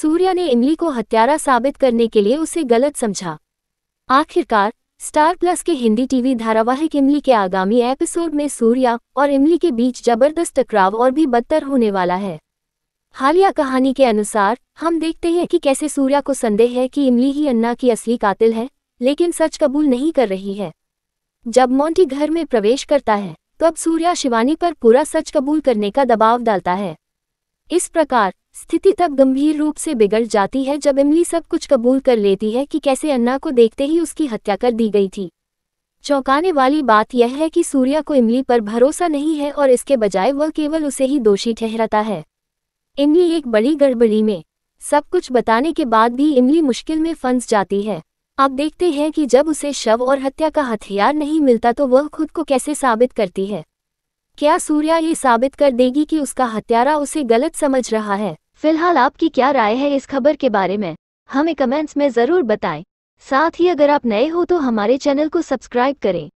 सूर्या ने इमली को हत्यारा साबित करने के लिए उसे गलत समझा आखिरकार स्टार प्लस के हिंदी टीवी धारावाहिक इमली के आगामी एपिसोड में सूर्या और इमली के बीच जबरदस्त टकराव और भी बदतर होने वाला है हालिया कहानी के अनुसार हम देखते हैं कि कैसे सूर्या को संदेह है कि इमली ही अन्ना की असली कातिल है लेकिन सच कबूल नहीं कर रही है जब मोंटी घर में प्रवेश करता है तो अब सूर्या शिवानी पर पूरा सच कबूल करने का दबाव डालता है इस प्रकार स्थिति तब गंभीर रूप से बिगड़ जाती है जब इमली सब कुछ कबूल कर लेती है कि कैसे अन्ना को देखते ही उसकी हत्या कर दी गई थी चौंकाने वाली बात यह है कि सूर्या को इमली पर भरोसा नहीं है और इसके बजाय वह केवल उसे ही दोषी ठहराता है इमली एक बड़ी गड़बड़ी में सब कुछ बताने के बाद भी इमली मुश्किल में फंस जाती है आप देखते हैं कि जब उसे शव और हत्या का हथियार नहीं मिलता तो वह खुद को कैसे साबित करती है क्या सूर्या ये साबित कर देगी कि उसका हत्यारा उसे गलत समझ रहा है फिलहाल आपकी क्या राय है इस खबर के बारे में हमें कमेंट्स में ज़रूर बताएं साथ ही अगर आप नए हो तो हमारे चैनल को सब्सक्राइब करें